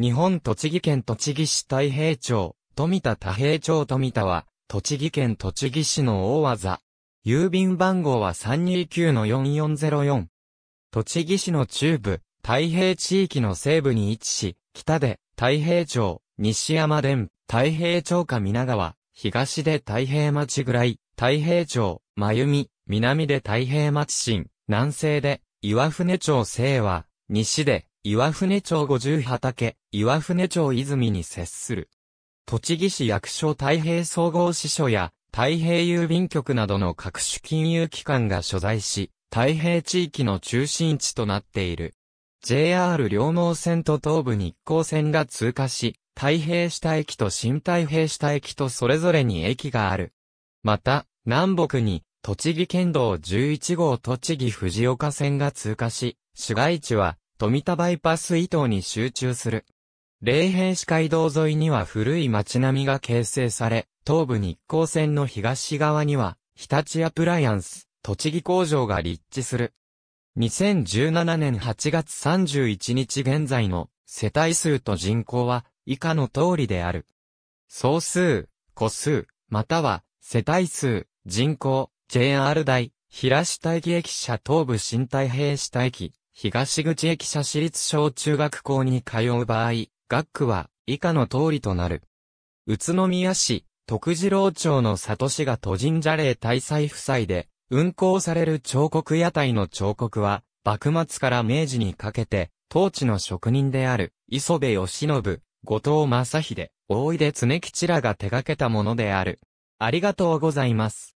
日本栃木県栃木市太平町、富田太平町富田は、栃木県栃木市の大技。郵便番号は329-4404。栃木市の中部、太平地域の西部に位置し、北で太平町、西山連、太平町か皆川、東で太平町ぐらい、太平町、真由美、南で太平町新、南西で岩船町西は、西で岩船町五十畑、岩船町泉に接する。栃木市役所太平総合支所や太平郵便局などの各種金融機関が所在し、太平地域の中心地となっている。JR 両毛線と東武日光線が通過し、太平下駅と新太平下駅とそれぞれに駅がある。また、南北に、栃木県道11号栃木藤岡線が通過し、市街地は、富田バイパス伊東に集中する。霊平市街道沿いには古い町並みが形成され、東武日光線の東側には、日立アプライアンス、栃木工場が立地する。2017年8月31日現在の世帯数と人口は以下の通りである。総数、個数、または世帯数、人口、JR 台、平下駅駅舎東部新太平下駅。東口駅舎私立小中学校に通う場合、学区は以下の通りとなる。宇都宮市、徳次郎町の里市が都神社霊大祭夫妻で、運行される彫刻屋台の彫刻は、幕末から明治にかけて、当地の職人である、磯部義信、後藤正秀、大出常吉らが手掛けたものである。ありがとうございます。